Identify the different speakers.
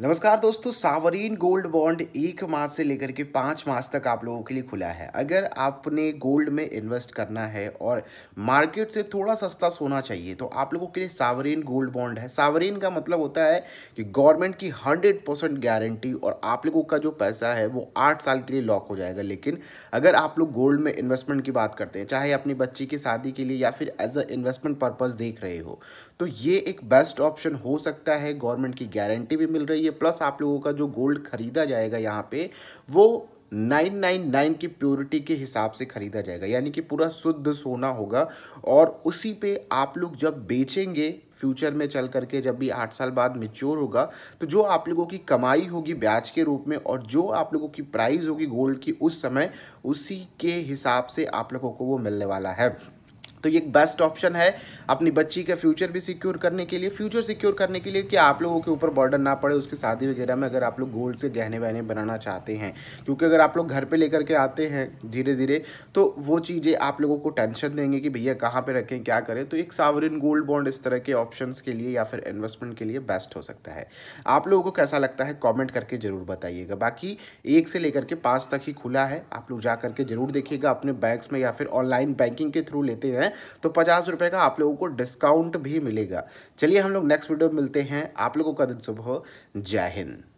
Speaker 1: नमस्कार दोस्तों सावरीन gold bond एक मास से लेकर के पाँच मास तक आप लोगों के लिए खुला है अगर आपने गोल्ड में इन्वेस्ट करना है और मार्केट से थोड़ा सस्ता सोना चाहिए तो आप लोगों के लिए सावरीन गोल्ड बॉन्ड है सावरीन का मतलब होता है कि गवर्नमेंट की हंड्रेड परसेंट गारंटी और आप लोगों का जो पैसा है वो आठ साल के लिए लॉक हो जाएगा लेकिन अगर आप लोग गोल्ड में इन्वेस्टमेंट की बात करते हैं चाहे अपनी बच्ची की शादी के लिए या फिर एज अ इन्वेस्टमेंट पर्पज़ देख रहे हो तो ये एक बेस्ट ऑप्शन हो सकता है गवर्नमेंट की गारंटी भी मिल रही है लीजिए प्लस आप लोगों का जो गोल्ड खरीदा जाएगा यहाँ पे वो 999 की प्योरिटी के हिसाब से खरीदा जाएगा यानी कि पूरा शुद्ध सोना होगा और उसी पे आप लोग जब बेचेंगे फ्यूचर में चल करके जब भी आठ साल बाद मेच्योर होगा तो जो आप लोगों की कमाई होगी ब्याज के रूप में और जो आप लोगों की प्राइस होगी गोल्ड की उस समय उसी के हिसाब से आप लोगों को वो मिलने वाला है तो ये बेस्ट ऑप्शन है अपनी बच्ची का फ्यूचर भी सिक्योर करने के लिए फ्यूचर सिक्योर करने के लिए कि आप लोगों के ऊपर बर्डन ना पड़े उसकी शादी वगैरह में अगर आप लोग गोल्ड से गहने वहने बनाना चाहते हैं क्योंकि अगर आप लोग घर पे लेकर के आते हैं धीरे धीरे तो वो चीज़ें आप लोगों को टेंशन देंगे कि भैया कहाँ पर रखें क्या करें तो एक सावरिन गोल्ड बॉन्ड इस तरह के ऑप्शन के लिए या फिर इन्वेस्टमेंट के लिए बेस्ट हो सकता है आप लोगों को कैसा लगता है कॉमेंट करके ज़रूर बताइएगा बाकी एक से लेकर के पाँच तक ही खुला है आप लोग जा करके ज़रूर देखिएगा अपने बैंक्स में या फिर ऑनलाइन बैंकिंग के थ्रू लेते हैं है तो पचास रुपये का आप लोगों को डिस्काउंट भी मिलेगा चलिए हम लोग नेक्स्ट वीडियो में मिलते हैं आप लोगों का दिन सुबह जय हिंद